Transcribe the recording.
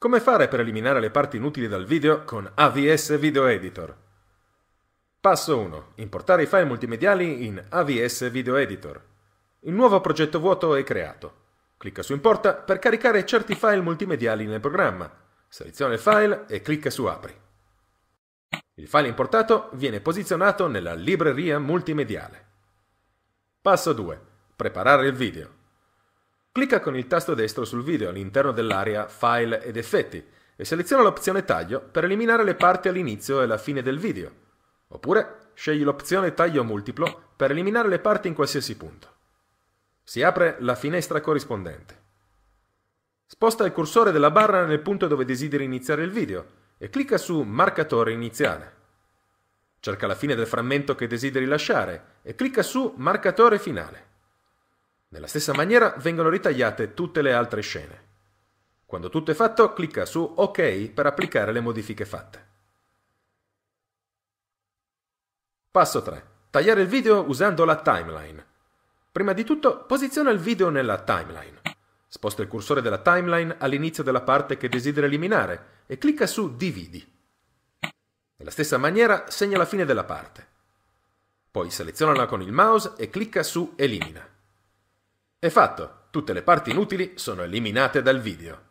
Come fare per eliminare le parti inutili dal video con AVS Video Editor? Passo 1. Importare i file multimediali in AVS Video Editor. Il nuovo progetto vuoto è creato. Clicca su Importa per caricare certi file multimediali nel programma. Seleziona il file e clicca su Apri. Il file importato viene posizionato nella libreria multimediale. Passo 2. Preparare il video. Clicca con il tasto destro sul video all'interno dell'area File ed effetti e seleziona l'opzione Taglio per eliminare le parti all'inizio e alla fine del video. Oppure scegli l'opzione Taglio multiplo per eliminare le parti in qualsiasi punto. Si apre la finestra corrispondente. Sposta il cursore della barra nel punto dove desideri iniziare il video e clicca su Marcatore iniziale. Cerca la fine del frammento che desideri lasciare e clicca su Marcatore finale. Nella stessa maniera vengono ritagliate tutte le altre scene. Quando tutto è fatto, clicca su OK per applicare le modifiche fatte. Passo 3. Tagliare il video usando la timeline. Prima di tutto, posiziona il video nella timeline. Sposta il cursore della timeline all'inizio della parte che desidera eliminare e clicca su Dividi. Nella stessa maniera segna la fine della parte. Poi seleziona con il mouse e clicca su Elimina. È fatto, tutte le parti inutili sono eliminate dal video.